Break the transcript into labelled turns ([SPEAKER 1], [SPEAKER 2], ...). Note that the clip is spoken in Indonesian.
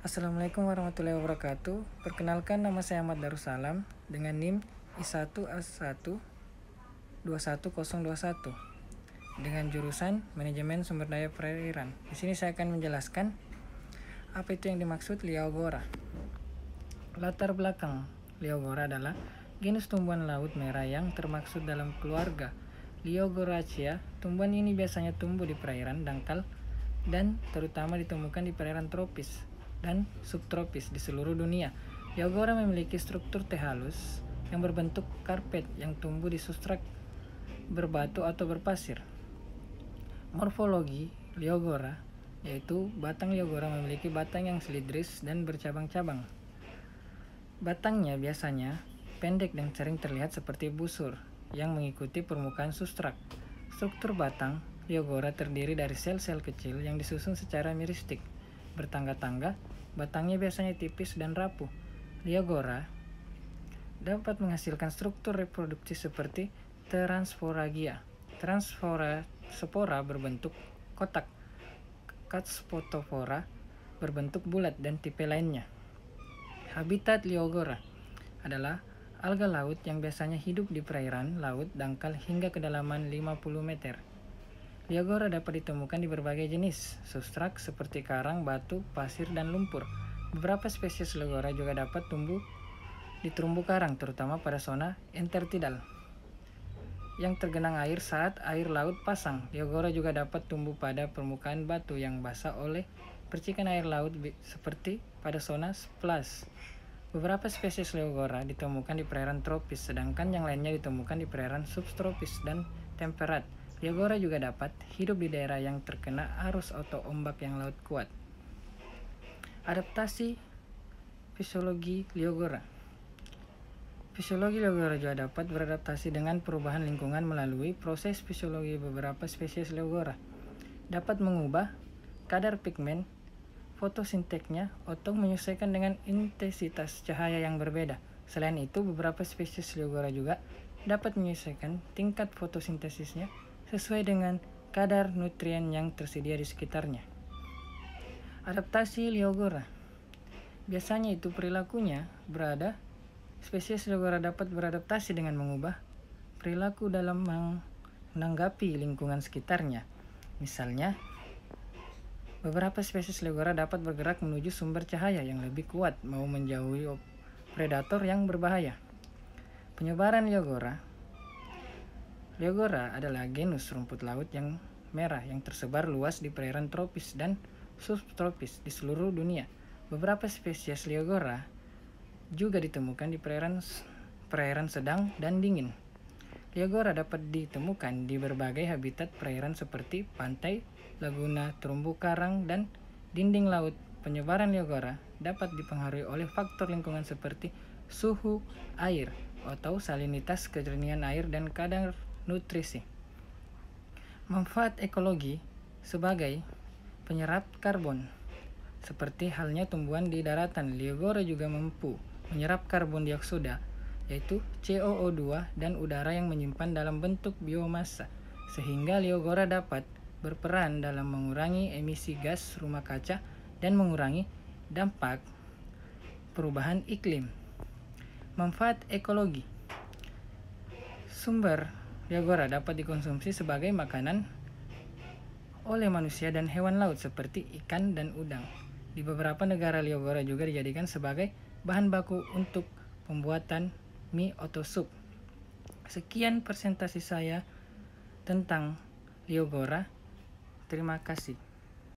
[SPEAKER 1] Assalamualaikum warahmatullahi wabarakatuh. Perkenalkan nama saya Ahmad Darussalam dengan NIM I1A1 21021 dengan jurusan Manajemen Sumber Daya Perairan. Di sini saya akan menjelaskan apa itu yang dimaksud liogora. Latar belakang liogora adalah genus tumbuhan laut merah yang termaksud dalam keluarga Liogoracea. Tumbuhan ini biasanya tumbuh di perairan dangkal dan terutama ditemukan di perairan tropis dan subtropis di seluruh dunia. Yogora memiliki struktur teh halus yang berbentuk karpet yang tumbuh di substrat berbatu atau berpasir. Morfologi Liogora yaitu batang Liogora memiliki batang yang selidris dan bercabang-cabang. Batangnya biasanya pendek dan sering terlihat seperti busur yang mengikuti permukaan substrat. Struktur batang Liogora terdiri dari sel-sel kecil yang disusun secara miristik bertangga-tangga, batangnya biasanya tipis dan rapuh. Liagora dapat menghasilkan struktur reproduksi seperti transforagia. Transfora spora berbentuk kotak. katspotofora berbentuk bulat dan tipe lainnya. Habitat Liogora adalah alga laut yang biasanya hidup di perairan laut dangkal hingga kedalaman 50 meter. Biagora dapat ditemukan di berbagai jenis substrat seperti karang, batu, pasir, dan lumpur. Beberapa spesies legora juga dapat tumbuh di terumbu karang, terutama pada zona intertidal yang tergenang air saat air laut pasang. Biagora juga dapat tumbuh pada permukaan batu yang basah oleh percikan air laut seperti pada zona splash. Beberapa spesies Leogora ditemukan di perairan tropis, sedangkan yang lainnya ditemukan di perairan subtropis dan temperat. Diabora juga dapat hidup di daerah yang terkena arus atau ombak yang laut kuat. Adaptasi fisiologi Liogora Fisiologi Liogora juga dapat beradaptasi dengan perubahan lingkungan melalui proses fisiologi beberapa spesies Liogora. Dapat mengubah kadar pigmen fotosinteknya atau menyesuaikan dengan intensitas cahaya yang berbeda. Selain itu, beberapa spesies Liogora juga dapat menyesuaikan tingkat fotosintesisnya sesuai dengan kadar nutrien yang tersedia di sekitarnya. Adaptasi Leogora Biasanya itu perilakunya berada, spesies Leogora dapat beradaptasi dengan mengubah perilaku dalam menanggapi lingkungan sekitarnya. Misalnya, beberapa spesies Leogora dapat bergerak menuju sumber cahaya yang lebih kuat mau menjauhi predator yang berbahaya. Penyebaran Leogora Leogora adalah genus rumput laut yang merah yang tersebar luas di perairan tropis dan subtropis di seluruh dunia. Beberapa spesies Leogora juga ditemukan di perairan perairan sedang dan dingin. Leogora dapat ditemukan di berbagai habitat perairan seperti pantai, laguna, terumbu karang, dan dinding laut. Penyebaran Leogora dapat dipengaruhi oleh faktor lingkungan seperti suhu air atau salinitas kejernihan air dan kadar nutrisi. Manfaat ekologi sebagai penyerap karbon. Seperti halnya tumbuhan di daratan, Liogoro juga mampu menyerap karbon dioksida, yaitu COO2 dan udara yang menyimpan dalam bentuk biomassa, sehingga Liogoro dapat berperan dalam mengurangi emisi gas rumah kaca dan mengurangi dampak perubahan iklim. Manfaat ekologi sumber Yagora dapat dikonsumsi sebagai makanan oleh manusia dan hewan laut seperti ikan dan udang. Di beberapa negara Liogora juga dijadikan sebagai bahan baku untuk pembuatan mie atau sup. Sekian presentasi saya tentang Liogora. Terima kasih.